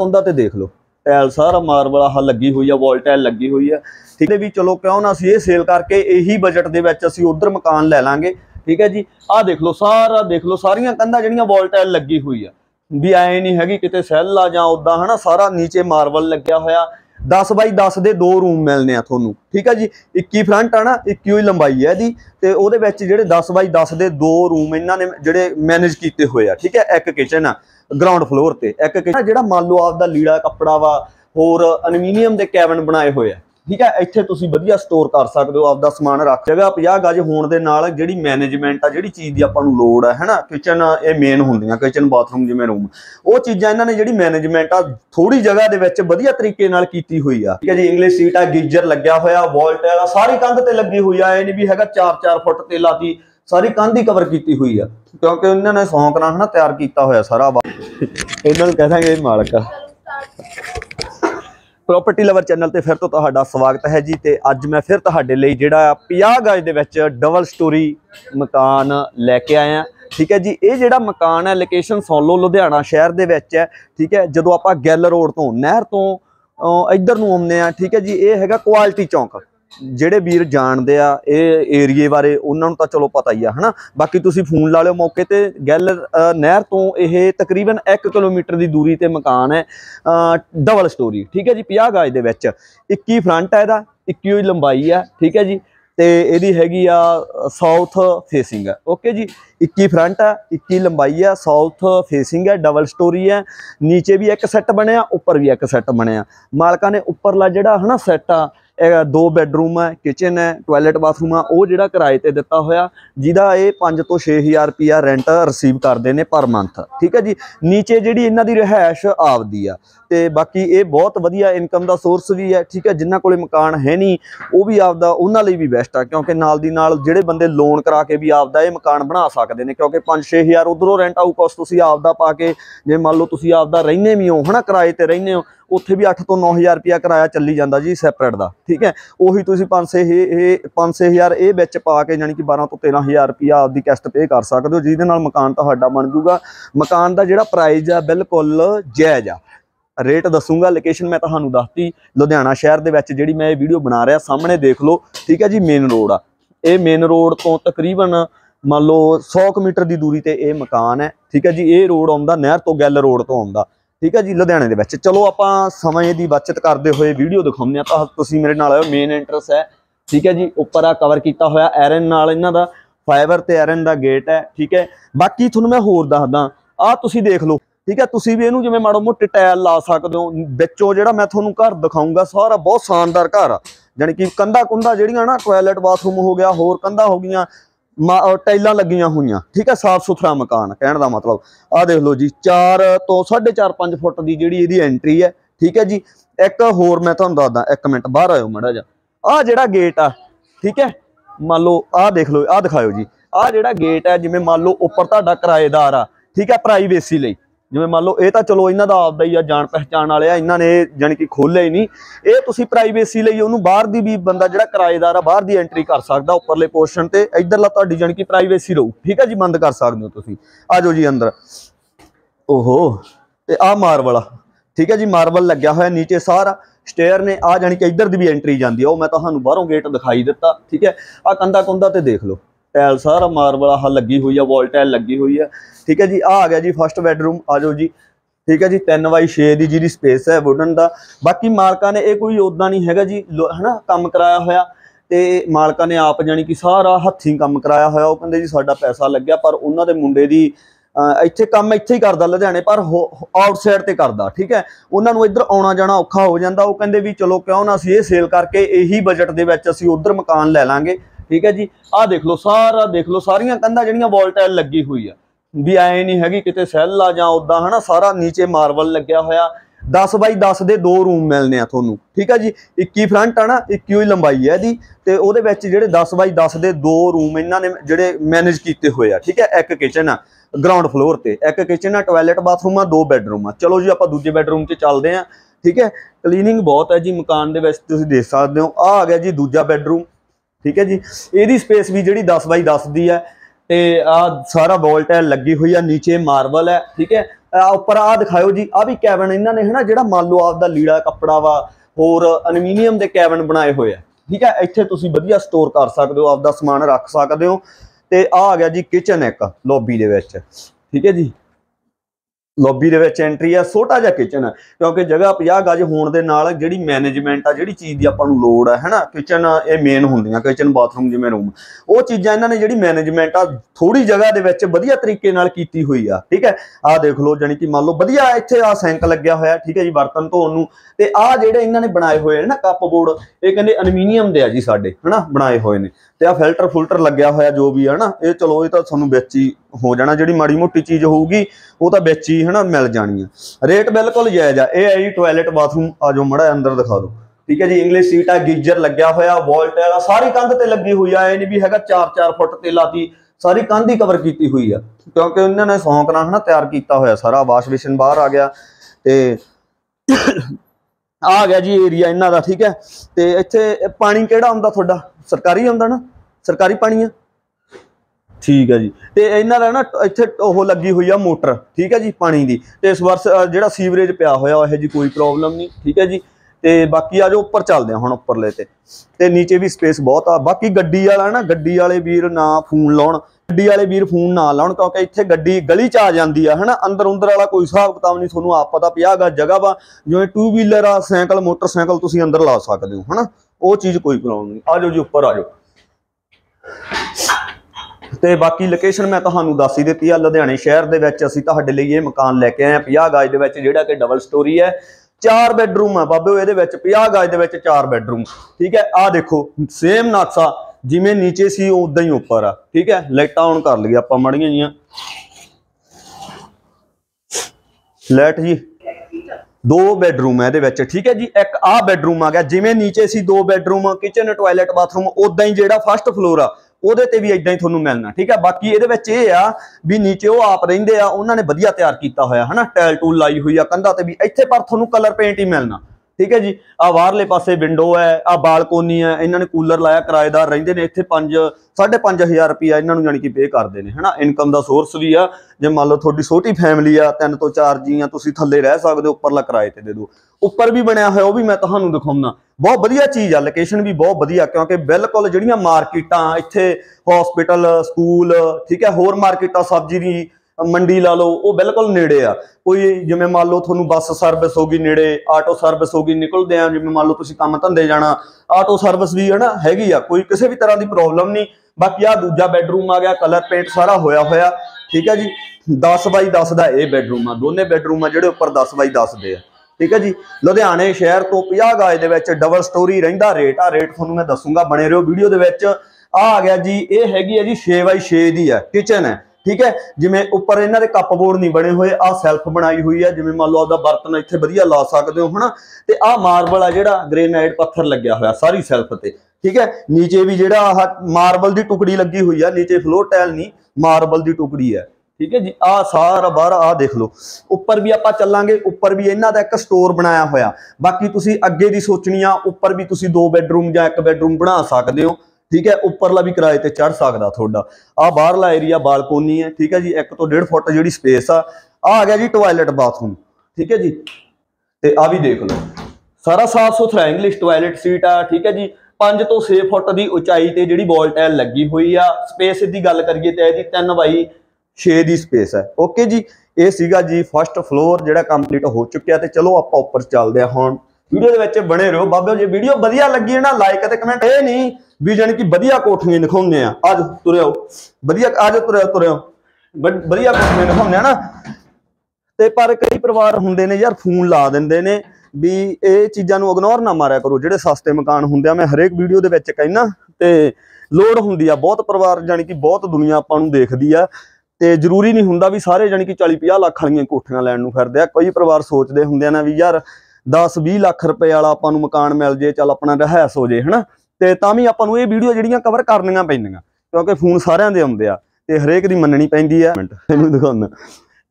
ਹੁੰਦਾ ਤੇ ਦੇਖ ਲਓ ਟੈਲ ਸਾਰਾ ਮਾਰਬਲ ਆਹ ਲੱਗੀ ਹੋਈ ਆ ਵਾਲ ਟੈਲ ਲੱਗੀ ਹੋਈ ਆ ਠੀਕ ਹੈ ਵੀ ਚਲੋ ਕਿਉਂ ਨਾ ਅਸੀਂ ਇਹ ਸੇਲ ਕਰਕੇ ਇਹੀ ਬਜਟ ਦੇ ਵਿੱਚ ਅਸੀਂ ਉਧਰ ਮਕਾਨ ਲੈ ਲਾਂਗੇ ਠੀਕ ਹੈ ਜੀ ਆਹ ਦੇਖ ਲਓ ਸਾਰਾ ਦੇਖ ਲਓ ਸਾਰੀਆਂ ਕੰਧਾਂ ਜਿਹੜੀਆਂ ਵਾਲ ਟੈਲ ਲੱਗੀ ਹੋਈ ਆ ਵੀ ਐ ਨਹੀਂ ਹੈਗੀ ਕਿਤੇ ਸੈੱਲ ਆ ਜਾਂ ਉਦਾਂ ਹਨਾ ਸਾਰਾ ਨੀਚੇ ਮਾਰਬਲ ਲੱਗਿਆ ਹੋਇਆ 10 ਬਾਈ 10 ਦੇ ਦੋ ਰੂਮ ਮਿਲਨੇ ਆ ਤੁਹਾਨੂੰ ਠੀਕ ਆ ਜੀ 21 ਫਰੰਟ ਆ ਨਾ 21 ਹੀ ਲੰਬਾਈ ਹੈ ਦੀ ਤੇ ਉਹਦੇ ਵਿੱਚ ਜਿਹੜੇ 10 ਬਾਈ 10 ਦੇ ਦੋ ਰੂਮ ਇਹਨਾਂ ਨੇ ਜਿਹੜੇ ਮੈਨੇਜ ਕੀਤੇ ਹੋਏ ਆ ਠੀਕ ਹੈ ਇੱਕ ਕਿਚਨ ਆ ਗਰਾਊਂਡ ਫਲੋਰ ਤੇ ਇੱਕ ਜਿਹੜਾ ਮੰਨ ਲਓ ਆਪਦਾ ਲੀੜਾ ਕੱਪੜਾ ਵਾ ਹੋਰ ਅਲਮੀਨੀਅਮ ਦੇ ਕੈਬਨ ਬਣਾਏ ਹੋਏ ਆ ਠੀਕ ਹੈ ਇੱਥੇ ਤੁਸੀਂ ਵਧੀਆ ਸਟੋਰ ਕਰ ਸਕਦੇ ਹੋ ਆਪਦਾ ਸਮਾਨ ਰੱਖ ਜਗਾ 50 ਗਜ ਹੋਣ ਦੇ ਨਾਲ ਜਿਹੜੀ ਮੈਨੇਜਮੈਂਟ ਆ ਜਿਹੜੀ ਚੀਜ਼ ਦੀ ਆਪਾਂ ਨੂੰ ਲੋੜ ਹੈ ਹੈਨਾ ਕਿਚਨ ਇਹ ਮੇਨ ਹੁੰਦੀਆਂ ਕਿਚਨ ਬਾਥਰੂਮ ਜਿਵੇਂ ਰੂਮ ਉਹ ਚੀਜ਼ਾਂ ਇਹਨਾਂ ਨੇ ਜਿਹੜੀ ਮੈਨੇਜਮੈਂਟ ਆ ਥੋੜੀ ਜਗ੍ਹਾ ਦੇ ਵਿੱਚ ਵਧੀਆ ਤਰੀਕੇ ਨਾਲ ਕੀਤੀ ਹੋਈ ਆ ਠੀਕ ਹੈ ਜੀ ਇੰਗਲਿਸ਼ ਸੀਟ ਆ ਗੀਜ਼ਰ ਲੱਗਿਆ ਹੋਇਆ ਵਾਲਟ ਆ ਸਾਰੀ ਕੰਧ ਤੇ ਲੱਗੀ ਹੋਈ ਆ ਇਹ ਨਹੀਂ ਵੀ ਹੈਗਾ 4-4 ਫੁੱਟ ਤੇ ਲਾਤੀ ਸਾਰੀ ਕੰਧ ਹੀ ਕਵਰ ਕੀਤੀ ਹੋਈ ਆ ਕਿਉਂਕਿ ਉਹਨਾਂ ਨੇ ਸ਼ੌਂਕ ਨਾਲ ਹਨਾ ਤਿਆਰ ਕੀਤਾ ਹੋਇਆ ਸਾਰਾ ਇਹਨਾਂ ਨੂੰ ਕਹਾਂਗੇ ਮਾਲਕ ਪ੍ਰਾਪਰਟੀ ਲਵਰ ਚੈਨਲ ਤੇ ਫਿਰ ਤੋਂ ਤੁਹਾਡਾ ਸਵਾਗਤ ਹੈ ਜੀ ਤੇ ਅੱਜ ਮੈਂ ਫਿਰ ਤੁਹਾਡੇ ਲਈ ਜਿਹੜਾ 50 ਗਜ ਦੇ ਵਿੱਚ ਡਬਲ ਸਟੋਰੀ ਮਕਾਨ ਲੈ ਕੇ ਆਇਆ ਠੀਕ ਹੈ ਜੀ ਇਹ ਜਿਹੜਾ ਮਕਾਨ ਹੈ ਲੋਕੇਸ਼ਨ ਸੋਲੋ ਲੁਧਿਆਣਾ ਸ਼ਹਿਰ ਦੇ ਵਿੱਚ ਹੈ ਠੀਕ ਹੈ ਜਦੋਂ ਆਪਾਂ ਗੈਲ ਰੋਡ ਤੋਂ ਨਹਿਰ ਤੋਂ ਇੱਧਰ ਨੂੰ ਆਉਂਦੇ ਆ ਠੀਕ ਹੈ ਜੀ ਇਹ ਹੈਗਾ ਕੁਆਲਿਟੀ ਚੌਂਕ ਜਿਹੜੇ ਵੀਰ ਜਾਣਦੇ ਆ ਇਹ ਏਰੀਏ ਬਾਰੇ ਉਹਨਾਂ ਨੂੰ ਤਾਂ ਚਲੋ ਪਤਾ ਹੀ ਆ ਹਨਾ ਬਾਕੀ ਤੁਸੀਂ ਫੋਨ ਲਾ ਲਿਓ ਮੌਕੇ ਤੇ ਗੈਲ ਨਹਿਰ ਤੋਂ ਇਹ ਤਕਰੀਬਨ 1 ਕਿਲੋਮੀਟਰ ਦੀ ਦੂਰੀ ਤੇ ਮਕਾਨ ਹੈ ਡਬਲ ਸਟੋਰੀ ਠੀਕ ਹੈ ਜੀ 50 ਗਾਜ ਦੇ ਵਿੱਚ 21 ਫਰੰਟ ਹੈ ਇਹਦਾ 21 ਹੀ ਲੰਬਾਈ ਆ ਠੀਕ ਹੈ ਜੀ ਤੇ ਇਹਦੀ ਹੈਗੀ ਆ ਸਾਊਥ ਫੇਸਿੰਗ ਆ ਓਕੇ ਜੀ 21 ਫਰੰਟ ਆ 21 ਲੰਬਾਈ ਆ ਸਾਊਥ ਫੇਸਿੰਗ ਆ ਡਬਲ ਸਟੋਰੀ ਆ ਨੀਚੇ ਵੀ ਇੱਕ ਸੈੱਟ ਬਣਿਆ ਉੱਪਰ ਵੀ ਇੱਕ ਸੈੱਟ ਬਣਿਆ ਮਾਲਕਾਂ ਨੇ ਉੱਪਰਲਾ ਜਿਹੜਾ ਹਨਾ ਸੈੱਟ ਆ ਇਹ ਦੋ ਬੈੱਡਰੂਮ ਹੈ ਕਿਚਨ ਹੈ ਟਾਇਲਟ ਬਾਥਰੂਮ ਆ ਉਹ ਜਿਹੜਾ ਕਿਰਾਏ ਤੇ ਦਿੱਤਾ ਹੋਇਆ ਜਿਹਦਾ ਇਹ 5 ਤੋਂ 6000 ਰੁਪਿਆ ਰੈਂਟ ਰਿਸੀਵ ਕਰਦੇ ਨੇ ਪਰ ਮੰਥ ਠੀਕ ਹੈ ਜੀ ਨੀਚੇ ਜਿਹੜੀ ਇਹਨਾਂ ਦੀ ਰਹਿائش ਆਪਦੀ ਆ ਤੇ ਬਾਕੀ ਇਹ ਬਹੁਤ ਵਧੀਆ ਇਨਕਮ ਦਾ ਸੋਰਸ ਵੀ ਹੈ ਠੀਕ ਹੈ ਜਿਨ੍ਹਾਂ ਕੋਲੇ ਮਕਾਨ ਹੈ ਨਹੀਂ ਉਹ ਵੀ ਆਪਦਾ ਉਹਨਾਂ ਲਈ ਵੀ ਬੈਸਟ ਆ ਕਿਉਂਕਿ ਨਾਲ ਦੀ ਨਾਲ ਜਿਹੜੇ ਬੰਦੇ ਲੋਨ ਕਰਾ ਕੇ ਵੀ ਆਪਦਾ ਇਹ ਮਕਾਨ ਬਣਾ ਸਕਦੇ ਨੇ ਕਿਉਂਕਿ 5-6000 ਉਧਰੋਂ ਰੈਂਟ ਆਊ ਕੋਸ ਤੁਸੀਂ ਆਪਦਾ ਪਾ ਕੇ ਜੇ ਮੰਨ ਲਓ ਤੁਸੀਂ ਆਪਦਾ ਰਹਿੰਦੇ ਵੀ ਹੋ ਹਨਾ ਕਿਰਾਏ ਤੇ ਰਹਿੰਦੇ ਹੋ ਉੱਥੇ ਵੀ 8 ਤੋਂ 9000 ਰੁਪਿਆ ਕਿਰਾਇਆ ਚੱਲੀ ਜਾਂਦਾ ਜੀ ਸੈਪਰੇਟ ਦਾ ਠੀਕ ਹੈ ਉਹੀ ਤੁਸੀਂ 5-6 ਇਹ 5-6000 ਇਹ ਵਿੱਚ ਪਾ ਕੇ ਯਾਨੀ ਕਿ 12 ਤੋਂ 13000 ਰੁਪਿਆ ਆਪਦੀ ਕਿਸ਼ਤ ਪੇ ਕਰ ਸਕਦੇ ਹੋ ਜਿਹਦੇ ਨਾਲ ਮਕਾਨ ਤੁਹਾਡਾ ਬਣ ਜੂਗਾ ਮਕਾਨ ਦਾ ਜਿਹੜਾ ਪ੍ਰਾਈਸ ਆ ਬਿਲਕੁਲ ਜਾਇਜ਼ ਆ ਰੇਟ ਦੱਸੂਗਾ ਲੋਕੇਸ਼ਨ ਮੈਂ ਤੁਹਾਨੂੰ ਦੱਸਤੀ ਲੁਧਿਆਣਾ ਸ਼ਹਿਰ ਦੇ ਵਿੱਚ ਜਿਹੜੀ ਮੈਂ ਇਹ ਵੀਡੀਓ ਬਣਾ ਰਿਹਾ ਸਾਹਮਣੇ ਦੇਖ ਲਓ ਠੀਕ ਹੈ ਜੀ ਮੇਨ ਰੋਡ ਆ ਇਹ ਮੇਨ ਰੋਡ ਤੋਂ ਤਕਰੀਬਨ ਮੰਨ ਲਓ 100 ਮੀਟਰ ਦੀ ਦੂਰੀ ਤੇ ਇਹ ਮਕਾਨ ਹੈ ਠੀਕ ਹੈ ਜੀ ਇਹ ਰੋਡ ਆਉਂਦਾ ਨਹਿਰ ਤੋਂ ਗੱਲ ਰੋਡ ਤੋਂ ਆਉਂਦਾ ਠੀਕ ਹੈ ਜੀ ਲੁਧਿਆਣੇ ਦੇ ਵਿੱਚ ਚਲੋ ਆਪਾਂ ਸਮੇਂ ਦੀ ਬਚਤ ਕਰਦੇ ਹੋਏ ਵੀਡੀਓ ਦਿਖਾਉਂਦੇ ਆ ਤਾਂ ਤੁਸੀਂ ਮੇਰੇ ਨਾਲ ਆਇਓ ਮੇਨ ਐਂਟਰਸ ਹੈ ਠੀਕ ਹੈ ਜੀ ਉੱਪਰ ਆ ਕਵਰ ਕੀਤਾ ਹੋਇਆ ਐਰਨ ਨਾਲ ਇਹਨਾਂ ਦਾ ਫਾਈਬਰ ਤੇ ਐਰਨ ਦਾ ਗੇਟ ਹੈ ਠੀਕ ਹੈ ਬਾਕੀ ਤੁਹਾਨੂੰ ਮੈਂ ਹੋਰ ਦੱਸਦਾ ਆ ਤੁਸੀਂ ਦੇਖ ਲਓ ਠੀਕ ਹੈ ਤੁਸੀਂ ਵੀ ਇਹਨੂੰ ਜਿਵੇਂ ਮਾੜੋ ਮੋਟੇ ਟਾਇਲ ਲਾ ਸਕਦੇ ਹੋ ਵਿੱਚੋਂ ਜਿਹੜਾ ਮੈਂ ਤੁਹਾਨੂੰ ਘਰ ਦਿਖਾਉਂਗਾ ਸਾਰਾ ਬਹੁਤ ਸ਼ਾਨਦਾਰ ਘਰ ਆ ਜਾਨੀ ਕਿ ਕੰਧਾ ਕੁੰਧਾ ਜਿਹੜੀਆਂ ਨਾ ਟਾਇਲਟ ਬਾਥਰੂਮ ਹੋ ਗਿਆ ਹੋਰ ਕੰਧਾ ਹੋ ਗਈਆਂ ਟਾਈਲਾਂ ਲੱਗੀਆਂ ਹੋਈਆਂ ਠੀਕ ਹੈ ਸਾਫ ਸੁਥਰਾ ਮਕਾਨ ਕਹਿਣ ਦਾ ਮਤਲਬ ਆ ਦੇਖ ਲਓ ਜੀ 4 ਤੋਂ 4.5 5 ਫੁੱਟ ਦੀ ਜਿਹੜੀ ਇਹਦੀ ਐਂਟਰੀ ਹੈ ਠੀਕ ਹੈ ਜੀ ਇੱਕ ਹੋਰ ਮੈਂ ਤੁਹਾਨੂੰ ਦੱਸਦਾ ਇੱਕ ਮਿੰਟ ਬਾਹਰ ਆਇਓ ਮੜਾ ਜਾ ਆ ਜਿਹੜਾ ਗੇਟ ਆ ਠੀਕ ਹੈ ਮੰਨ ਲਓ ਆ ਦੇਖ ਲਓ ਆ ਦਿਖਾਓ ਜੀ ਆ ਜਿਹੜਾ ਗੇਟ ਹੈ ਜਿਵੇਂ ਮੰਨ ਲਓ ਉੱਪਰ ਤੁਹਾਡਾ ਕਿਰਾਏਦਾਰ ਆ ਠੀਕ ਹੈ ਪ੍ਰਾਈਵੇਸੀ ਲਈ ਜਿਵੇਂ ਮੰਨ ਲਓ ਇਹ ਤਾਂ ਚਲੋ ਇਹਨਾਂ ਦਾ ਆਪਦਾ ਹੀ ਆ ਜਾਣ ਪਹਿਚਾਣ ਵਾਲੇ ਆ ਇਹਨਾਂ ਨੇ ਜਾਨੀ ਕਿ ਖੋਲੇ ਹੀ ਨਹੀਂ ਇਹ ਤੁਸੀਂ ਪ੍ਰਾਈਵੇਸੀ ਲਈ ਉਹਨੂੰ ਬਾਹਰ ਦੀ ਵੀ ਬੰਦਾ ਜਿਹੜਾ ਕਿਰਾਏਦਾਰ ਆ ਬਾਹਰ ਦੀ ਐਂਟਰੀ ਕਰ ਸਕਦਾ ਉੱਪਰਲੇ ਪੋਰਸ਼ਨ ਤੇ ਇਧਰਲਾ ਤੁਹਾਡੀ ਜਾਨੀ ਕਿ ਪ੍ਰਾਈਵੇਸੀ ਰਹੂ ਠੀਕ ਹੈ ਜੀ ਬੰਦ ਕਰ ਸਕਦੇ ਹੋ ਤੁਸੀਂ ਆ ਜੀ ਅੰਦਰ ਓਹੋ ਤੇ ਆ ਮਾਰਵਲ ਆ ਠੀਕ ਹੈ ਜੀ ਮਾਰਬਲ ਲੱਗਿਆ ਹੋਇਆ ਨੀਚੇ ਸਾਰਾ ਸਟੇਅਰ ਨੇ ਆ ਜਾਨੀ ਕਿ ਇਧਰ ਦੀ ਵੀ ਐਂਟਰੀ ਜਾਂਦੀ ਆ ਉਹ ਮੈਂ ਤੁਹਾਨੂੰ ਬਾਹਰੋਂ ਗੇਟ ਦਿਖਾਈ ਦਿੱਤਾ ਠੀਕ ਹੈ ਆ ਕੰਦਾ ਕੁੰਦਾ ਤੇ ਦੇਖ ਲਓ ਟਾਇਲ ਸਾਰਾ ਮਾਰਬਲ ਆਹ ਲੱਗੀ ਹੋਈ ਆ ਵਾਲ ਟਾਇਲ ਲੱਗੀ ਹੋਈ ਆ ਠੀਕ ਹੈ ਜੀ ਆ ਆ ਗਿਆ ਜੀ ਫਰਸਟ ਬੈਡਰੂਮ ਆ ਜਾਓ ਜੀ ਠੀਕ ਹੈ ਜੀ 3x6 ਦੀ ਜਿਹੜੀ ਸਪੇਸ ਹੈ ਵੁਡਨ ਦਾ ਬਾਕੀ ਮਾਲਕਾਂ ਨੇ ਇਹ ਕੋਈ ਉਦਾਂ ਨਹੀਂ ਹੈਗਾ ਜੀ ਹਨਾ ਕੰਮ ਕਰਾਇਆ ਹੋਇਆ ਤੇ ਮਾਲਕਾਂ ਨੇ ਆਪ ਜਾਨੀ ਕਿ ਸਾਰਾ ਹੱਥੀਂ ਕੰਮ ਕਰਾਇਆ ਹੋਇਆ ਉਹ ਕਹਿੰਦੇ ਜੀ ਸਾਡਾ ਪੈਸਾ ਲੱਗਿਆ ਪਰ ਉਹਨਾਂ ਦੇ ਮੁੰਡੇ ਦੀ ਇੱਥੇ ਕੰਮ ਇੱਥੇ ਹੀ ਕਰਦਾ ਲੁਧਿਆਣੇ ਪਰ ਆਊਟਸਾਈਡ ਤੇ ਕਰਦਾ ਠੀਕ ਹੈ ਉਹਨਾਂ ਨੂੰ ਇੱਧਰ ਆਉਣਾ ਜਾਣਾ ਔਖਾ ਹੋ ਜਾਂਦਾ ਉਹ ਕਹਿੰਦੇ ਵੀ ਚਲੋ ਕਿਉਂ ਨਾ ਅਸੀਂ ਇਹ ਸੇਲ ਕਰਕੇ ਇਹੀ ਬਜਟ ਦੇ ਵਿੱਚ ਅਸੀਂ ਉਧਰ ਮਕਾਨ ਲੈ ਲਾਂਗੇ ਠੀਕ ਹੈ ਜੀ ਆਹ ਦੇਖ ਲਓ ਸਾਰਾ ਦੇਖ ਲਓ ਸਾਰੀਆਂ ਕੰਧਾਂ ਜਿਹੜੀਆਂ ਵੋਲਟਾਈਲ ਲੱਗੀ ਹੋਈ ਆ ਵੀ ਐ ਨਹੀਂ ਹੈਗੀ ਕਿਤੇ ਸੈੱਲ ਆ ਜਾਂ ਉਦਾਂ ਹਨਾ ਸਾਰਾ ਨੀਚੇ ਮਾਰਬਲ ਲੱਗਿਆ ਹੋਇਆ 10 ਬਾਈ 10 ਦੇ ਦੋ ਰੂਮ ਮਿਲਨੇ ਆ ਤੁਹਾਨੂੰ ਠੀਕ ਆ ਜੀ 21 ਫਰੰਟ ਆ ਨਾ 21 ਲੰਬਾਈ ਹੈ ਇਹਦੀ ਤੇ ਉਹਦੇ ਵਿੱਚ ਜਿਹੜੇ 10 ਬਾਈ 10 ਦੇ ਦੋ ਰੂਮ ਇਹਨਾਂ ਨੇ ਜਿਹੜੇ ਮੈਨੇਜ ਕੀਤੇ ਹੋਏ ਆ ਠੀਕ ਹੈ ਇੱਕ ਕਿਚਨ ਆ ਗਰਾਊਂਡ ਫਲੋਰ ਤੇ ਇੱਕ ਕਿਚਨ ਆ ਟਾਇਲਟ ਬਾਥਰੂਮ ਆ ਦੋ ਬੈੱਡਰੂਮ ਆ ਚਲੋ ਜੀ ਆਪਾਂ ਦੂਜੇ ਬੈੱਡਰੂਮ ਤੇ ਚੱਲਦੇ ਆ ਠੀਕ ਹੈ ਕਲੀਨਿੰਗ ਬਹੁਤ ਹੈ ਜੀ ਮਕਾਨ ਦੇ ਵਿੱਚ ਤੁਸੀਂ ਦੇਖ ਸਕਦੇ ਹੋ ਆ ਆ ਗਿਆ ਜੀ ਦੂਜਾ ਬੈੱਡਰੂਮ ਠੀਕ ਹੈ ਜੀ ਇਹਦੀ ਸਪੇਸ ਵੀ ਜਿਹੜੀ 10 ਬਾਈ 10 ਦੀ ਹੈ ਤੇ ਆ ਸਾਰਾ ਵੋਲਟ ਹੈ ਲੱਗੀ ਹੋਈ ਆ ਨੀਚੇ ਮਾਰਬਲ ਹੈ ਠੀਕ ਹੈ ਆ ਉੱਪਰ ਆ ਦਿਖਾਓ ਜੀ ਆ ਵੀ ਕੈਬਨ ਇਹਨਾਂ ਨੇ ਹਨਾ ਜਿਹੜਾ ਮੰਨ ਲਓ ਆਪ ਦਾ ਲੀੜਾ ਕੱਪੜਾ ਵਾ ਹੋਰ ਅਲੂਮੀਨੀਅਮ ਦੇ ਕੈਬਨ ਬਣਾਏ ਹੋਏ ਆ ਠੀਕ ਹੈ ਇੱਥੇ ਤੁਸੀਂ ਵਧੀਆ ਸਟੋਰ ਕਰ ਸਕਦੇ ਹੋ ਆਪ ਦਾ ਸਮਾਨ ਰੱਖ ਸਕਦੇ ਹੋ ਤੇ ਆ ਆ ਗਿਆ ਜੀ ਕਿਚਨ ਇੱਕ ਲੌਬੀ ਦੇ ਵਿੱਚ ਠੀਕ ਹੈ ਜੀ ਲੌਬੀ ਦੇ ਵਿੱਚ ਐਂਟਰੀ ਆ ਛੋਟਾ ਜਿਹਾ ਕਿਚਨ ਆ ਕਿਉਂਕਿ ਜਗ੍ਹਾ 50 ਗਜ ਹੋਣ ਦੇ ਨਾਲ ਜਿਹੜੀ ਮੈਨੇਜਮੈਂਟ ਆ ਜਿਹੜੀ ਚੀਜ਼ ਦੀ ਆਪਾਂ ਨੂੰ ਲੋੜ ਆ ਹੈਨਾ ਕਿਚਨ ਇਹ ਮੇਨ ਹੁੰਦੀਆਂ ਕਿਚਨ ਬਾਥਰੂਮ ਜਿਵੇਂ ਰੂਮ ਉਹ ਚੀਜ਼ਾਂ ਇਹਨਾਂ ਨੇ ਜਿਹੜੀ ਮੈਨੇਜਮੈਂਟ ਆ ਥੋੜੀ ਜਗ੍ਹਾ ਦੇ ਵਿੱਚ ਵਧੀਆ ਤਰੀਕੇ ਨਾਲ ਕੀਤੀ ਹੋਈ ਆ ਠੀਕ ਹੈ ਆ ਦੇਖ ਲਓ ਜਾਨੀ ਕਿ ਮੰਨ ਲਓ ਵਧੀਆ ਇੱਥੇ ਆ ਸਿੰਕ ਲੱਗਿਆ ਹੋਇਆ ਠੀਕ ਹੈ ਜੀ ਬਰਤਨ ਧੋਣ ਨੂੰ ਤੇ ਆ ਜਿਹੜੇ ਇਹਨਾਂ ਨੇ ਬਣਾਏ ਹੋਏ ਨੇ ਨਾ ਕੱਪ ਬੋਰਡ ਇਹ ਕਹਿੰਦੇ ਅਲਮੀਨੀਅਮ ਦੇ ਆ ਜੀ ਸਾਡੇ ਹੈਨਾ ਬਣਾਏ ਹੋਏ ਨੇ ਤੇ ਆ ਫਿਲਟਰ ਫਿਲਟਰ ਲੱਗਿਆ ਹੋਇਆ ਜੋ ਵੀ ਹਨਾ ਇਹ ਚਲੋ ਇਹ ਤਾਂ ਤੁਹਾਨੂੰ ਵਿੱਚ ਹੀ ਹੋ ਜਾਣਾ ਜਿਹੜੀ ਮਾੜੀ ਮੋਟੀ ਚੀਜ਼ ਹੋਊਗੀ ਉਹ ਤਾਂ ਵਿੱਚ ਹੀ ਵੀ ਹਨਾ ਮਿਲ ਜਾਣੀਆਂ ਰੇਟ ਬਿਲਕੁਲ ਜਾਇਜ਼ ਆ ਇਹ ਹੈ ਜੀ ਟਾਇਲਟ ਬਾਥਰੂਮ ਆ ਜੋ ਮੜਾ ਅੰਦਰ ਦਿਖਾ ਦੋ ਠੀਕ ਹੈ ਜੀ ਇੰਗਲਿਸ਼ ਸੀਟ ਆ ਗੀਜ਼ਰ ਲੱਗਿਆ ਹੋਇਆ ਵਾਲਟ ਵਾਲਾ ਸਾਰੀ ਕੰਧ ਤੇ ਲੱਗੀ ਹੋਈ ਆ ਇਹ ਨਹੀਂ ਵੀ ਹੈਗਾ 4-4 ਫੁੱਟ ਤੇ ਲਾਤੀ ਸਾਰੀ ਕੰਧ ਹੀ ਕਵਰ ਕੀਤੀ ਹੋਈ ਆ ਕਿਉਂਕਿ ਉਹਨਾਂ ਨੇ ਸੌਂਕ ਨਾਲ ਹਨਾ ਤਿਆਰ ਕੀਤਾ ਹੋਇਆ ਸਾਰਾ ਵਾਸ਼ ਬੇਸਿਨ ਬਾਹਰ ਆ ਗਿਆ ਤੇ ਆ ਗਿਆ ਜੀ ਏਰੀਆ ਇਹਨਾਂ ਦਾ ਠੀਕ ਹੈ ਤੇ ਇੱਥੇ ਪਾਣੀ ਕਿਹੜਾ ਆਉਂਦਾ ਤੁਹਾਡਾ ਸਰਕਾਰੀ ਆਉਂਦਾ ਨਾ ਸਰਕਾਰੀ ਪਾਣੀ ਆ ਠੀਕ ਹੈ ਜੀ ਤੇ ਇਹਨਾਂ ਦਾ ਨਾ ਇੱਥੇ ਉਹ ਲੱਗੀ ਹੋਈ ਆ ਮੋਟਰ ਠੀਕ ਹੈ ਜੀ ਪਾਣੀ ਦੀ ਤੇ ਇਸ ਵਾਰ ਜਿਹੜਾ ਸੀਵਰੇਜ ਪਿਆ ਹੋਇਆ ਇਹ ਜੀ ਕੋਈ ਪ੍ਰੋਬਲਮ ਨਹੀਂ ਠੀਕ ਹੈ ਜੀ ਤੇ ਬਾਕੀ ਆ ਜੋ ਉੱਪਰ ਚੱਲਦੇ ਆ ਹੁਣ ਉੱਪਰਲੇ ਤੇ ਤੇ ਨੀਚੇ ਵੀ ਸਪੇਸ ਬਹੁਤ ਆ ਬਾਕੀ ਗੱਡੀ ਵਾਲਾ ਨਾ ਗੱਡੀ ਵਾਲੇ ਵੀਰ ਨਾ ਫੋਨ ਲਾਉਣ ਗੱਡੀ ਵਾਲੇ ਵੀਰ ਫੋਨ ਨਾ ਲਾਉਣ ਕਿਉਂਕਿ ਇੱਥੇ ਗੱਡੀ ਗਲੀ ਚ ਆ ਜਾਂਦੀ ਆ ਹਨਾ ਅੰਦਰ ਉੰਦਰ ਵਾਲਾ ਕੋਈ ਹਿਸਾਬ ਕਿਤਾਬ ਨਹੀਂ ਤੁਹਾਨੂੰ ਆਪ ਪਤਾ ਪਿਆ ਜਗ੍ਹਾ ਵਾ ਜਿਵੇਂ ਟੂ ਵੀਲਰ ਆ ਸਾਈਕਲ ਮੋਟਰਸਾਈਕਲ ਤੁਸੀਂ ਅੰਦਰ ਲਾ ਸਕਦੇ ਹੋ ਹਨਾ ਉਹ ਚੀਜ਼ ਕੋਈ ਪ੍ਰੋਬਲਮ ਨਹੀਂ ਆ ਜਾਓ ਜੀ ਉੱਪਰ ਆ ਜਾਓ ਤੇ ਬਾਕੀ ਲੋਕੇਸ਼ਨ ਮੈਂ ਤੁਹਾਨੂੰ ਦੱਸ ਹੀ ਦਿੱਤੀ ਆ ਲੁਧਿਆਣੇ ਸ਼ਹਿਰ ਦੇ ਵਿੱਚ ਅਸੀਂ ਤੁਹਾਡੇ ਲਈ ਇਹ ਮਕਾਨ ਲੈ ਕੇ ਆਏ ਆ 50 ਗਾਜ ਦੇ ਵਿੱਚ ਜਿਹੜਾ ਕਿ ਡਬਲ ਸਟੋਰੀ ਹੈ ਚਾਰ ਬੈੱਡਰੂਮ ਆ ਬਾਬੇ ਇਹਦੇ ਵਿੱਚ 50 ਗਾਜ ਦੇ ਵਿੱਚ ਚਾਰ ਬੈੱਡਰੂਮ ਠੀਕ ਹੈ ਆ ਦੇਖੋ ਸੇਮ ਨਕਸ਼ਾ ਜਿਵੇਂ ਨੀਚੇ ਸੀ ਉਦਾਂ ਹੀ ਉੱਪਰ ਆ ਠੀਕ ਹੈ ਲਾਈਟਾਂ ਆਨ ਕਰ ਲਈ ਆਪਾਂ ਮੜੀਆਂ ਜੀਆਂ ਲੈਟ ਜੀ ਦੋ ਬੈੱਡਰੂਮ ਹੈ ਇਹਦੇ ਵਿੱਚ ਠੀਕ ਹੈ ਜੀ ਇੱਕ ਆਹ ਬੈੱਡਰੂਮ ਆ ਗਿਆ ਜਿਵੇਂ ਨੀਚੇ ਸੀ ਦੋ ਬੈੱਡਰੂਮ ਕਿਚਨ ਟਾਇਲਟ ਬਾਥਰੂਮ ਉਦਾਂ ਹੀ ਜਿਹੜਾ ਫਰਸਟ ਫਲੋਰ ਆ ਉਹਦੇ ਤੇ ਵੀ ਇਦਾਂ ਹੀ ਤੁਹਾਨੂੰ ਮਿਲਣਾ ਠੀਕ ਹੈ ਬਾਕੀ ਇਹਦੇ ਵਿੱਚ ਇਹ ਆ ਵੀ ਨੀਚੇ ਉਹ ਆਪ ਰਹਿੰਦੇ ਆ ਉਹਨਾਂ ਨੇ ਵਧੀਆ ਤਿਆਰ ਕੀਤਾ ਹੋਇਆ ਹਨਾ ਟੈਲ ਟੂਲ ਲਾਈ ਹੋਈ ਆ ਕੰਧਾਂ ਤੇ ਵੀ ਇੱਥੇ ਪਰ ਤੁਹਾਨੂੰ ਕਲਰ ਪੇਂਟ ਹੀ ਮਿਲਣਾ ਠੀਕ ਹੈ ਜੀ ਆ ਬਾਹਰਲੇ ਪਾਸੇ ਵਿੰਡੋ ਹੈ ਆ ਬਾਲਕੋਨੀ ਹੈ ਇਹਨਾਂ ਨੇ ਕੂਲਰ ਲਾਇਆ ਕਿਰਾਏਦਾਰ ਰਹਿੰਦੇ ਨੇ ਇੱਥੇ 5 5.5000 ਰੁਪਿਆ ਇਹਨਾਂ ਨੂੰ ਯਾਨੀ ਕਿ ਪੇ ਕਰਦੇ ਨੇ ਹਨਾ ਇਨਕਮ ਦਾ ਸੋਰਸ ਵੀ ਆ ਜੇ ਮੰਨ ਲਓ ਤੁਹਾਡੀ ਛੋਟੀ ਫੈਮਿਲੀ ਆ ਤਿੰਨ ਤੋਂ ਚਾਰ ਜੀ ਆ ਤੁਸੀਂ ਥੱਲੇ ਰਹਿ ਸਕਦੇ ਹੋ ਉੱਪਰਲਾ ਕਿਰਾਏ ਤੇ ਦੇ ਦਿਓ ਉੱਪਰ ਵੀ ਬਣਿਆ ਹੋਇਆ ਉਹ ਵੀ ਮੈਂ ਤੁਹਾਨੂੰ ਦਿਖਾਉਣਾ ਬਹੁਤ ਵਧੀਆ ਚੀਜ਼ ਆ ਲੋਕੇਸ਼ਨ ਵੀ ਬਹੁਤ ਵਧੀਆ ਕਿਉਂਕਿ ਬਿਲਕੁਲ ਜਿਹੜੀਆਂ ਮਾਰਕੀਟਾਂ ਇੱਥੇ ਹਸਪੀਟਲ ਸਕੂਲ ਠੀਕ ਹੈ ਹੋਰ ਮਾਰਕੀਟਾਂ ਸਬਜ਼ੀ ਦੀ ਮੰਡੀ ਲਾ ਲਓ ਉਹ ਬਿਲਕੁਲ ਨੇੜੇ ਆ ਕੋਈ ਜਿਵੇਂ ਮੰਨ ਲਓ ਤੁਹਾਨੂੰ ਬੱਸ ਸਰਵਿਸ ਹੋਗੀ ਨੇੜੇ ਆਟੋ ਸਰਵਿਸ ਹੋਗੀ ਨਿਕਲਦੇ ਆ ਜਿਵੇਂ ਮੰਨ ਲਓ ਤੁਸੀਂ ਕੰਮ ਧੰਦੇ ਜਾਣਾ ਆਟੋ ਸਰਵਿਸ ਵੀ ਹੈ ਨਾ ਹੈਗੀ ਆ ਕੋਈ ਕਿਸੇ ਵੀ ਤਰ੍ਹਾਂ ਦੀ ਪ੍ਰੋਬਲਮ ਨਹੀਂ ਬਾਕੀ ਆ ਦੂਜਾ ਬੈੱਡਰੂਮ ਆ ਗਿਆ ਕਲਰ ਪੇਂਟ ਸਾਰਾ ਹੋਇਆ ਹੋਇਆ ਠੀਕ ਹੈ ਜੀ 10 ਬਾਈ 10 ਦਾ ਇਹ ਬੈੱਡਰੂਮ ਆ ਦੋਨੇ ਬੈੱਡਰੂਮ ਆ ਜਿਹੜੇ ਉੱਪਰ 10 ਬਾਈ 10 ਦੇ ਆ ਠੀਕ ਹੈ ਜੀ ਲੁਧਿਆਣੇ ਸ਼ਹਿਰ ਤੋਂ 50 ਗਾਜ ਦੇ ਵਿੱਚ ਡਬਲ ਸਟੋਰੀ ਰਹਿੰਦਾ ਰੇਟ ਆ ਰੇਟ ਤੁਹਾਨੂੰ ਮੈਂ ਦੱਸੂਗਾ ਬਣੇ ਰਹੋ ਵੀਡੀਓ ਦੇ ਵਿੱਚ ਆ ਆ ਗਿਆ ਜੀ ਇਹ ਹੈਗੀ ਹੈ ਜੀ 6 ਬਾਈ 6 ਦੀ ਆ ਕਿਚਨ ਹੈ ਠੀਕ ਹੈ ਜਿਵੇਂ ਉੱਪਰ ਇਹਨਾਂ ਦੇ ਕੱਪ ਬੋਰਡ ਨਹੀਂ ਬਣੇ ਹੋਏ ਆ ਸੈਲਫ ਬਣਾਈ ਹੋਈ ਹੈ ਜਿਵੇਂ ਮੰਨ ਲਓ ਆਪਦਾ ਬਰਤਨ ਇੱਥੇ ਵਧੀਆ ਲਾ ਸਕਦੇ ਹੋ ਹਨਾ ਤੇ ਆ ਮਾਰਬਲ ਆ ਜਿਹੜਾ ਗ੍ਰੇਨਾਈਟ ਪੱਥਰ ਲੱਗਿਆ ਹੋਇਆ ਸਾਰੀ ਸੈਲਫ ਤੇ ਠੀਕ ਹੈ ਨੀਚੇ ਵੀ ਜਿਹੜਾ ਆਹ ਮਾਰਬਲ ਦੀ ਟੁਕੜੀ ਲੱਗੀ ਹੋਈ ਆ ਨੀਚੇ ਫਲੋਰ ਟਾਈਲ ਨਹੀਂ ਮਾਰਬਲ ਦੀ ਟੁਕੜੀ ਹੈ ਠੀਕ ਹੈ ਜੀ ਆ ਸਾਰਾ ਬਾਹਰ ਆ ਦੇਖ ਲਓ ਉੱਪਰ ਵੀ ਆਪਾਂ ਚੱਲਾਂਗੇ ਉੱਪਰ ਵੀ ਇਹਨਾਂ ਦਾ ਇੱਕ ਸਟੋਰ ਬਣਾਇਆ ਹੋਇਆ ਬਾਕੀ ਤੁਸੀਂ ਅੱਗੇ ਦੀ ਸੋਚਣੀ ਆ ਉੱਪਰ ਵੀ ਤੁਸੀਂ ਦੋ ਬੈੱਡਰੂਮ ਜਾਂ ਇੱਕ ਬੈੱਡਰੂਮ ਬਣਾ ਸਕਦੇ ਹੋ ਠੀਕ ਹੈ ਉੱਪਰਲਾ ਵੀ ਕਿਰਾਏ ਤੇ ਚੜ ਸਕਦਾ ਤੁਹਾਡਾ ਆ ਬਾਹਰਲਾ ਏਰੀਆ ਬਾਲਕੋਨੀ ਹੈ ਠੀਕ ਹੈ ਜੀ 1 ਤੋਂ 1.5 ਫੁੱਟ ਜਿਹੜੀ ਸਪੇਸ ਆ ਆ ਆ ਗਿਆ ਜੀ ਟਾਇਲਟ ਬਾਥਰੂਮ ਠੀਕ ਹੈ ਜੀ ਤੇ ਆ ਵੀ ਦੇਖ ਲਓ ਸਾਰਾ ਸਾਫ ਸੁਥਰਾ ਇੰਗਲਿਸ਼ ਟਾਇਲਟ ਸੀਟ ਆ ਠੀਕ ਹੈ ਜੀ 5 ਤੋਂ 6 ਫੁੱਟ ਦੀ ਉਚਾਈ ਤੇ ਜਿਹੜੀ ਵਾਲ ਟਾਇਲ ਲੱਗੀ ਹੋਈ ਆ ਸਪੇਸ ਦੀ ਗੱਲ ਕਰੀਏ ਤੇ ਇਹਦੀ 3 ਬਾਈ 6 ਦੀ ਸਪੇਸ ਹੈ ਓਕੇ ਜੀ ਇਹ ਸੀਗਾ ਜੀ ਫਸਟ ਫਲੋਰ ਜਿਹੜਾ ਕੰਪਲੀਟ ਹੋ ਚੁੱਕਿਆ ਤੇ ਚਲੋ ਆਪਾਂ ਉੱਪਰ ਚੱਲਦੇ ਆ ਹੁਣ ਵੀਡੀਓ ਦੇ ਵਿੱਚ ਬਣੇ ਰਹੋ ਬਾਬਿਓ ਜੇ ਵੀਡੀਓ ਵਧੀਆ ਲੱਗੀ ਹੈ ਨਾ ਲਾਈਕ ਅਤੇ ਕਮੈਂਟ ਇਹ ਨਹੀਂ ਵੀ ਜਾਨੀ ਕਿ ਵਧੀਆ ਕੋਠੀਆਂ ਦਿਖਾਉਂਦੇ ਆ ਅੱਜ ਤੁਰਿਓ ਵਧੀਆ ਅੱਜ ਤੁਰਿਓ ਤੁਰਿਓ ਵਧੀਆ ਕੋਠੀਆਂ ਦਿਖਾਉਂਦੇ ਆ ਨਾ ਤੇ ਪਰ ਕਈ ਪਰਿਵਾਰ ਹੁੰਦੇ ਨੇ ਯਾਰ ਫੋਨ ਲਾ ਦਿੰਦੇ ਨੇ ਵੀ ਇਹ ਚੀਜ਼ਾਂ ਨੂੰ ਇਗਨੋਰ ਨਾ ਮਾਰਿਆ ਕਰੋ ਜਿਹੜੇ ਸਸਤੇ ਮਕਾਨ ਹੁੰਦੇ ਆ ਮੈਂ ਹਰੇਕ ਵੀਡੀਓ ਦੇ ਵਿੱਚ ਕਹਿੰਨਾ ਤੇ ਲੋੜ ਹੁੰਦੀ ਆ ਬਹੁਤ ਪਰਿਵਾਰ ਜਾਨੀ ਕਿ ਬਹੁਤ ਦੁਨੀਆ ਆਪਾਂ ਨੂੰ ਦੇਖਦੀ ਆ ਤੇ ਜ਼ਰੂਰੀ ਨਹੀਂ ਹੁੰਦਾ ਵੀ ਸਾਰੇ ਜਾਨੀ ਕਿ 40 50 ਲੱਖ ਵਾਲੀਆਂ ਕੋਠੀਆਂ ਲੈਣ ਨੂੰ ਫਿਰਦੇ ਆ ਕਈ ਪਰਿਵਾਰ ਸੋਚਦੇ ਹੁੰਦੇ ਆ ਨਾ ਵੀ ਯਾਰ 10 20 ਲੱਖ ਰੁਪਏ ਵਾਲਾ ਆਪਾਂ ਨੂੰ ਮਕਾਨ ਮਿਲ ਜੇ ਚੱਲ ਆਪਣਾ ਰਹਿਸ ਹੋ ਜੇ ਹਨਾ ਤੇ ਤਾਂ ਵੀ ਆਪਾਂ ਨੂੰ ਇਹ ਵੀਡੀਓ ਜਿਹੜੀਆਂ ਕਵਰ ਕਰਨੀਆਂ ਪੈਂਦੀਆਂ ਕਿਉਂਕਿ ਫੋਨ ਸਾਰਿਆਂ ਦੇ ਆਉਂਦੇ ਆ ਤੇ ਹਰੇਕ ਦੀ ਮੰਨਣੀ ਪੈਂਦੀ ਆ ਮੈਨੂੰ ਇਹਨੂੰ ਦਿਖਾਉਣਾ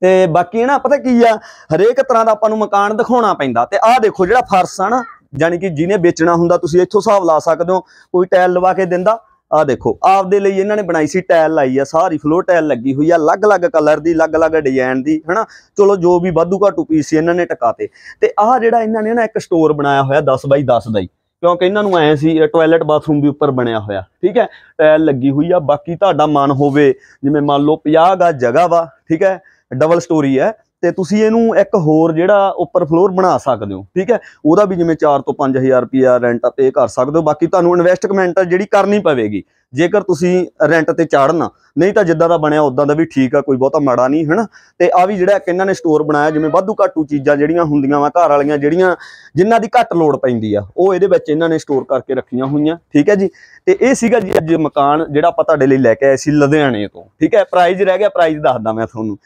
ਤੇ ਬਾਕੀ ਨਾ ਪਤਾ ਕੀ ਆ ਹਰੇਕ ਤਰ੍ਹਾਂ ਦਾ ਆਪਾਂ ਨੂੰ ਮਕਾਨ ਦਿਖਾਉਣਾ ਪੈਂਦਾ ਤੇ ਆਹ ਦੇਖੋ ਜਿਹੜਾ ਫਰਸ਼ ਆ ਨਾ ਯਾਨੀ ਕਿ ਜਿਹਨੇ ਵੇਚਣਾ ਹੁੰਦਾ ਤੁਸੀਂ ਇੱਥੋਂ ਹਿਸਾਬ ਲਾ ਸਕਦੇ ਹੋ ਕੋਈ ਟਾਇਲ ਲਵਾ ਕੇ ਦਿੰਦਾ ਆ ਦੇਖੋ ਆਪਦੇ ਲਈ ਇਹਨਾਂ ਨੇ ਬਣਾਈ ਸੀ ਟਾਇਲ ਲਾਈ ਆ ਸਾਰੀ ਫਲੋਰ ਟਾਇਲ ਲੱਗੀ ਹੋਈ ਆ ਅਲੱਗ-ਅਲੱਗ ਕਲਰ ਦੀ ਅਲੱਗ-ਅਲੱਗ ਡਿਜ਼ਾਈਨ ਦੀ ਹਨਾ ਚਲੋ ਜੋ ਵੀ ਵਾਧੂ ਘਾਟੂ ਪੀਸ ਸੀ ਇਹਨਾਂ ਨੇ ਟਕਾਤੇ ਤੇ ਆਹ ਜਿਹੜਾ ਇਹਨਾਂ ਨੇ ਨਾ ਇੱਕ ਸਟੋਰ ਬਣਾਇਆ ਹੋਇਆ 10x10 ਦਾ ਹੀ ਕਿਉਂਕਿ ਇਹਨਾਂ ਨੂੰ ਐ ਸੀ ਟਾਇਲਟ ਬਾਥਰੂਮ ਵੀ ਉੱਪਰ ਬਣਿਆ ਹੋਇਆ ਠੀਕ ਹੈ ਟਾਇਲ ਲੱਗੀ ਹੋਈ ਆ ਬਾਕੀ ਤੁਹਾਡਾ ਮਨ ਹੋਵੇ ਜਿਵੇਂ ਮੰਨ ਲਓ 50 ਗਾ ਜਗਾ ਵਾ ਠੀਕ ਹੈ ਡਬਲ ਸਟੋਰੀ ਹੈ ਤੇ ਤੁਸੀਂ ਇਹਨੂੰ ਇੱਕ ਹੋਰ ਜਿਹੜਾ ਉੱਪਰ ਫਲੋਰ ਬਣਾ ਸਕਦੇ ਹੋ ਠੀਕ ਹੈ ਉਹਦਾ ਵੀ ਜਿਵੇਂ 4 ਤੋਂ 5000 ਰੁਪਿਆ ਰੈਂਟ ਪੇ ਕਰ ਸਕਦੇ ਹੋ ਬਾਕੀ ਤੁਹਾਨੂੰ ਇਨਵੈਸਟਮੈਂਟ ਜਿਹੜੀ ਕਰਨੀ ਪਵੇਗੀ ਜੇਕਰ ਤੁਸੀਂ ਰੈਂਟ ਤੇ ਚਾੜਨਾ ਨਹੀਂ ਤਾਂ ਜਿੱਦਾਂ ਦਾ ਬਣਿਆ ਉਦਾਂ ਦਾ ਵੀ ਠੀਕ ਆ ਕੋਈ ਬਹੁਤਾ ਮਾੜਾ ਨਹੀਂ ਹਨਾ ਤੇ ਆ ਵੀ ਜਿਹੜਾ ਕਿੰਨਾਂ ਇਹਨਾਂ ਨੇ ਸਟੋਰ ਬਣਾਇਆ ਜਿਵੇਂ ਵਾਧੂ ਘਾਟੂ ਚੀਜ਼ਾਂ ਜਿਹੜੀਆਂ ਹੁੰਦੀਆਂ ਵਾ ਘਰ ਵਾਲੀਆਂ ਜਿਹੜੀਆਂ ਜਿਨ੍ਹਾਂ ਦੀ ਘੱਟ ਲੋੜ ਪੈਂਦੀ ਆ ਉਹ ਇਹਦੇ ਵਿੱਚ ਇਹਨਾਂ ਨੇ ਸਟੋਰ ਕਰਕੇ ਰੱਖੀਆਂ ਹੋਈਆਂ ਠੀਕ ਹੈ ਜੀ ਤੇ ਇਹ ਸੀਗਾ ਜੀ ਅੱਜ ਮਕਾਨ ਜਿਹੜਾ ਆਪਾਂ ਤੁਹਾਡੇ ਲਈ ਲੈ ਕੇ ਆਏ ਸੀ ਲੁਧਿਆਣੇ ਤੋਂ ਠੀਕ ਹੈ ਪ੍ਰਾਈਜ਼ ਰਹਿ ਗਿਆ ਪ੍ਰਾਈਜ਼ ਦੱਸਦਾ ਮੈਂ ਤੁਹਾਨੂੰ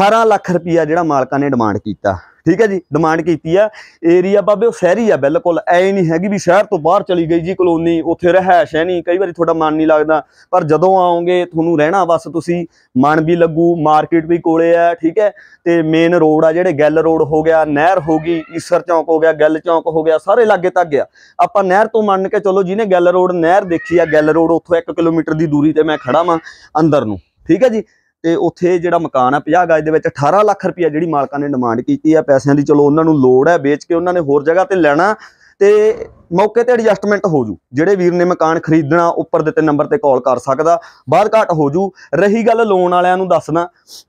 18 ਲੱਖ ਰੁਪਇਆ ਜਿਹੜਾ ਮਾਲਕਾਂ ਨੇ ਡਿਮਾਂਡ ਕੀਤਾ ਠੀਕ ਹੈ ਜੀ ਡਿਮਾਂਡ ਕੀਤੀ ਆ ਏਰੀਆ ਬਾਬੇ ਉਹ ਸ਼ਹਿਰੀ ਆ ਬਿਲਕੁਲ ਐ ਨਹੀਂ ਹੈਗੀ ਵੀ ਸ਼ਹਿਰ ਤੋਂ ਬਾਹਰ ਚਲੀ ਗਈ ਜੀ ਕਲੋਨੀ ਉੱਥੇ ਰਹਿائش ਹੈ ਨਹੀਂ ਕਈ ਵਾਰੀ ਤੁਹਾਡਾ ਮਨ ਨਹੀਂ ਲੱਗਦਾ ਪਰ ਜਦੋਂ ਆਓਗੇ ਤੁਹਾਨੂੰ ਰਹਿਣਾ ਬਸ ਤੁਸੀਂ ਮਨ ਵੀ ਲੱਗੂ ਮਾਰਕੀਟ ਵੀ ਕੋਲੇ ਆ ਠੀਕ ਹੈ ਤੇ ਮੇਨ ਰੋਡ ਆ ਜਿਹੜੇ ਗੱਲ ਰੋਡ ਹੋ ਗਿਆ ਨਹਿਰ ਹੋ ਗਈ ਈਸਰ ਚੌਂਕ ਹੋ ਗਿਆ ਗੱਲ ਚੌਂਕ ਹੋ ਗਿਆ ਸਾਰੇ ਲਾਗੇ ਤੱਕ ਗਿਆ ਆਪਾਂ ਨਹਿਰ ਤੋਂ ਮੰਨ ਕੇ ਚਲੋ ਜਿਹਨੇ ਗੱਲ ਰੋਡ ਨਹਿਰ ਦੇਖੀ ਆ ਗੱਲ ਰੋਡ ਉੱਥੋਂ 1 ਕਿਲੋਮੀਟਰ ਦੀ ਦੂਰੀ ਤੇ ਮੈਂ ਖੜਾ ਵਾਂ ਅੰਦਰ ਨੂੰ ਠੀਕ ਹੈ ਜੀ ਤੇ ਉੱਥੇ ਜਿਹੜਾ ਮਕਾਨ ਆ 50 ਗਜ ਦੇ ਵਿੱਚ 18 ਲੱਖ ਰੁਪਇਆ ਜਿਹੜੀ ਮਾਲਕਾਂ ਨੇ ਡਿਮਾਂਡ ਕੀਤੀ ਆ ਪੈਸਿਆਂ ਦੀ ਚਲੋ ਉਹਨਾਂ ਨੂੰ ਲੋੜ ਹੈ ਵੇਚ ਕੇ ਉਹਨਾਂ ਨੇ ਹੋਰ ਜਗ੍ਹਾ ਤੇ ਲੈਣਾ ਤੇ ਮੌਕੇ ਤੇ ਐਡਜਸਟਮੈਂਟ ਹੋ ਜੂ ਜਿਹੜੇ ਵੀਰ ਨੇ ਮਕਾਨ ਖਰੀਦਣਾ ਉੱਪਰ ਦਿੱਤੇ ਨੰਬਰ ਤੇ ਕਾਲ ਕਰ ਸਕਦਾ ਬਾਅਦ ਘਾਟ ਹੋ ਜੂ ਰਹੀ ਗੱਲ ਲੋਨ ਵਾਲਿਆਂ ਨੂੰ ਦੱਸਣਾ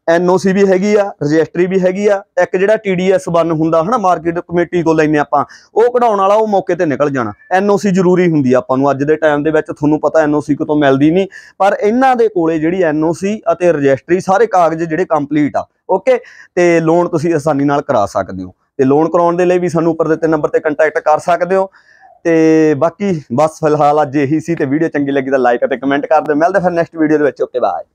ਐਨਓਸੀ ਵੀ ਹੈਗੀ ਆ ਰਜਿਸਟਰੀ ਵੀ ਹੈਗੀ ਆ ਇੱਕ ਜਿਹੜਾ ਟੀਡੀਐਸ ਬਨ ਹੁੰਦਾ ਹਨਾ ਮਾਰਕੀਟ ਕਮੇਟੀ ਤੋਂ ਲੈਨੇ ਆਪਾਂ ਉਹ ਕਢਾਉਣ ਵਾਲਾ ਉਹ ਮੌਕੇ ਤੇ ਨਿਕਲ ਜਾਣਾ ਐਨਓਸੀ ਜ਼ਰੂਰੀ ਹੁੰਦੀ ਆ ਆਪਾਂ ਨੂੰ ਅੱਜ ਦੇ ਟਾਈਮ ਦੇ ਵਿੱਚ ਤੁਹਾਨੂੰ ਪਤਾ ਐਨਓਸੀ ਕਿਤੋਂ ਮਿਲਦੀ ਨਹੀਂ ਪਰ ਇਹਨਾਂ ਦੇ ਕੋਲੇ ਜਿਹੜੀ ਐਨਓਸੀ ਅਤੇ ਰਜਿਸਟਰੀ ਸਾਰੇ ਕਾਗਜ਼ ਜਿਹੜੇ ਕੰਪਲੀਟ ਆ ਓਕੇ ਤੇ ਲੋਨ ਤੁਸੀਂ ਆਸਾਨੀ ਨਾਲ ਕਰਾ ਸਕਦੇ ਹੋ ਤੇ ਲੋਨ ਕਰਾਉਣ ਦੇ ਲਈ ਵੀ ਸਾਨੂੰ ਉੱਪਰ ਦਿੱਤੇ ਨੰਬਰ ਤੇ ਕੰਟੈਕਟ ਕਰ ਸਕਦੇ ਹੋ ਤੇ ਬਾਕੀ ਬਸ ਫਿਲਹਾਲ ਅੱਜ ਇਹੀ ਸੀ ਤੇ ਵੀਡੀਓ ਚੰਗੀ ਲੱਗੀ ਤਾਂ ਲਾਈਕ ਅਤੇ ਕਮੈਂਟ ਕਰ ਦਿਓ ਮਿਲਦੇ ਫਿਰ ਨੈਕਸਟ ਵੀਡੀਓ ਦੇ ਵਿੱਚ ਓਕੇ ਬਾਏ